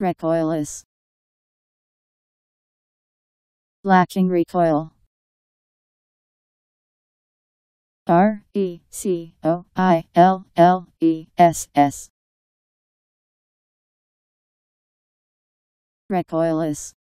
Recoil is lacking recoil. R E C O I L L E S S Recoil is